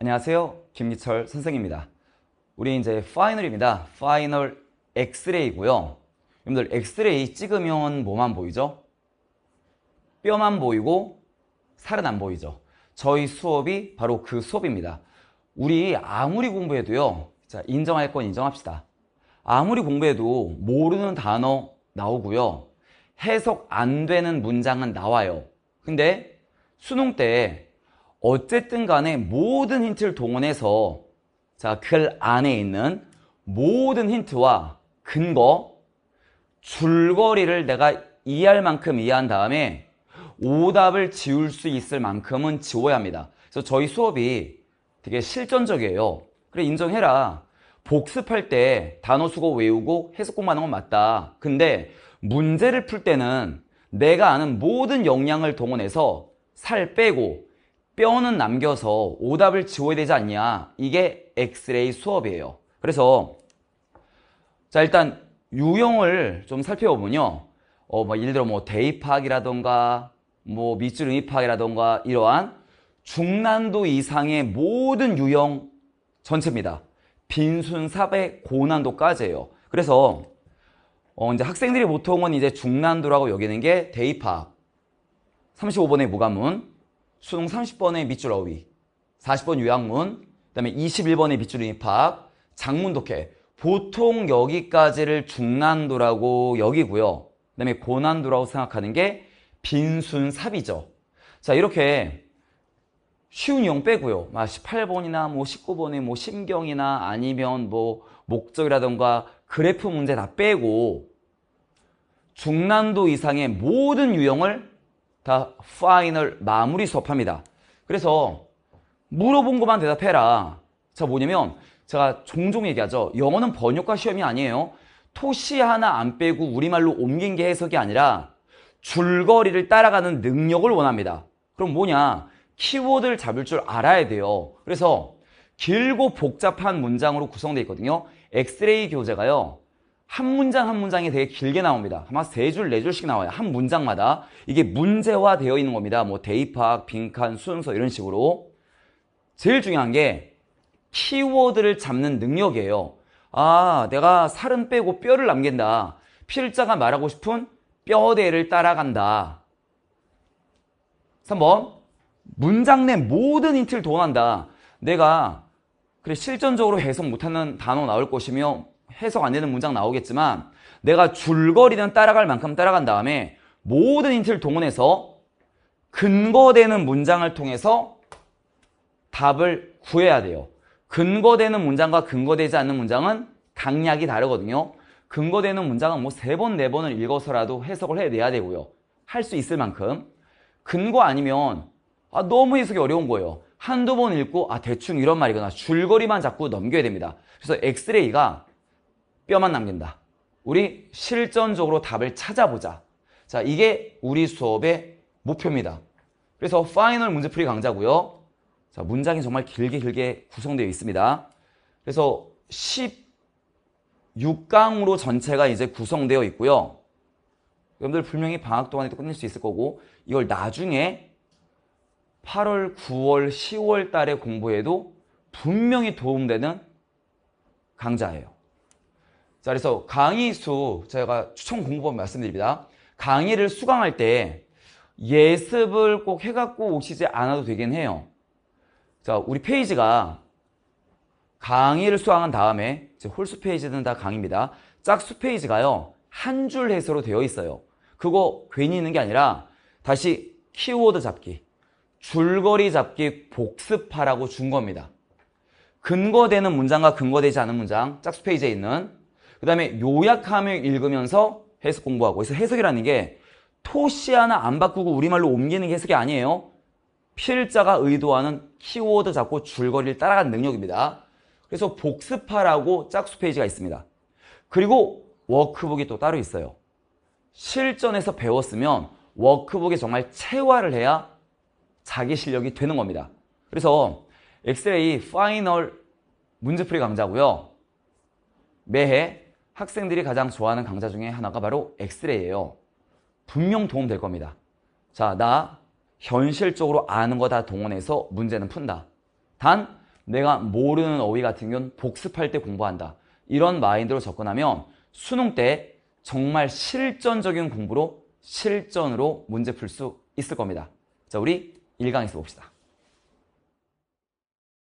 안녕하세요. 김기철 선생입니다. 우리 이제 파이널입니다. 파이널 엑스레이고요. 여러분들 엑스레이 찍으면 뭐만 보이죠? 뼈만 보이고 살은 안 보이죠. 저희 수업이 바로 그 수업입니다. 우리 아무리 공부해도요. 자, 인정할 건 인정합시다. 아무리 공부해도 모르는 단어 나오고요. 해석 안 되는 문장은 나와요. 근데 수능 때 어쨌든 간에 모든 힌트를 동원해서 자, 글 안에 있는 모든 힌트와 근거, 줄거리를 내가 이해할 만큼 이해한 다음에 오답을 지울 수 있을 만큼은 지워야 합니다. 그래서 저희 수업이 되게 실전적이에요. 그래, 인정해라. 복습할 때 단어 수거 외우고 해석 공부하는 건 맞다. 근데 문제를 풀 때는 내가 아는 모든 역량을 동원해서 살 빼고 뼈는 남겨서 오답을 지워야 되지 않냐 이게 엑스레이 수업이에요 그래서 자 일단 유형을 좀 살펴보면요 어, 뭐 예를 들어 뭐 대입학이라던가 뭐 밑줄 응입학이라던가 이러한 중난도 이상의 모든 유형 전체입니다 빈순 삽의 고난도까지예요 그래서 어, 이제 학생들이 보통은 이제 중난도라고 여기는 게 대입학 35번의 무관문 수능 30번의 밑줄 어휘, 40번 유학문그 다음에 21번의 밑줄 입학, 장문 독해. 보통 여기까지를 중난도라고 여기고요. 그 다음에 고난도라고 생각하는 게 빈순삽이죠. 자 이렇게 쉬운 유형 빼고요. 18번이나 뭐 19번에 뭐 심경이나 아니면 뭐 목적이라던가 그래프 문제 다 빼고 중난도 이상의 모든 유형을 다 파이널 마무리 수업합니다. 그래서 물어본 것만 대답해라. 자 뭐냐면 제가 종종 얘기하죠. 영어는 번역과 시험이 아니에요. 토시 하나 안 빼고 우리말로 옮긴 게 해석이 아니라 줄거리를 따라가는 능력을 원합니다. 그럼 뭐냐? 키워드를 잡을 줄 알아야 돼요. 그래서 길고 복잡한 문장으로 구성되어 있거든요. 엑스레이 교재가요. 한 문장 한 문장이 되게 길게 나옵니다. 아마 세 줄, 네 줄씩 나와요. 한 문장마다. 이게 문제화 되어 있는 겁니다. 뭐 대입학, 빈칸, 수능서 이런 식으로. 제일 중요한 게 키워드를 잡는 능력이에요. 아, 내가 살은 빼고 뼈를 남긴다. 필자가 말하고 싶은 뼈대를 따라간다. 3번. 문장 내 모든 힌트를 동원한다. 내가 그래 실전적으로 해석 못하는 단어 나올 것이며 해석 안 되는 문장 나오겠지만 내가 줄거리는 따라갈 만큼 따라간 다음에 모든 힌트를 동원해서 근거되는 문장을 통해서 답을 구해야 돼요. 근거되는 문장과 근거되지 않는 문장은 강약이 다르거든요. 근거되는 문장은 뭐 세 번, 네 번을 읽어서라도 해석을 해내야 되고요. 할 수 있을 만큼. 근거 아니면 아, 너무 해석이 어려운 거예요. 한두 번 읽고 아 대충 이런 말이구나. 줄거리만 자꾸 넘겨야 됩니다. 그래서 엑스레이가 뼈만 남긴다. 우리 실전적으로 답을 찾아보자. 자, 이게 우리 수업의 목표입니다. 그래서 파이널 문제풀이 강좌고요. 자, 문장이 정말 길게 길게 구성되어 있습니다. 그래서 16강으로 전체가 이제 구성되어 있고요. 여러분들 분명히 방학 동안에도 끝낼 수 있을 거고 이걸 나중에 8월, 9월, 10월 달에 공부해도 분명히 도움되는 강좌예요. 자, 그래서 강의 수 제가 추천 공부법 말씀드립니다. 강의를 수강할 때 예습을 꼭 해갖고 오시지 않아도 되긴 해요. 자, 우리 페이지가 강의를 수강한 다음에 홀수 페이지는 다 강의입니다. 짝수 페이지가요. 한 줄 해서로 되어 있어요. 그거 괜히 있는 게 아니라 다시 키워드 잡기, 줄거리 잡기 복습하라고 준 겁니다. 근거되는 문장과 근거되지 않은 문장, 짝수 페이지에 있는 그 다음에 요약함을 읽으면서 해석 공부하고 그래서 해석이라는 게 토시 하나 안 바꾸고 우리말로 옮기는 게 해석이 아니에요. 필자가 의도하는 키워드 잡고 줄거리를 따라가는 능력입니다. 그래서 복습하라고 짝수 페이지가 있습니다. 그리고 워크북이 또 따로 있어요. 실전에서 배웠으면 워크북에 정말 체화를 해야 자기 실력이 되는 겁니다. 그래서 엑스레이 파이널 문제풀이 강좌고요. 매해 학생들이 가장 좋아하는 강좌 중에 하나가 바로 엑스레이예요. 분명 도움될 겁니다. 자, 나 현실적으로 아는 거 다 동원해서 문제는 푼다. 단, 내가 모르는 어휘 같은 경우는 복습할 때 공부한다. 이런 마인드로 접근하면 수능 때 정말 실전적인 공부로 실전으로 문제 풀 수 있을 겁니다. 자, 우리 1강에서 봅시다.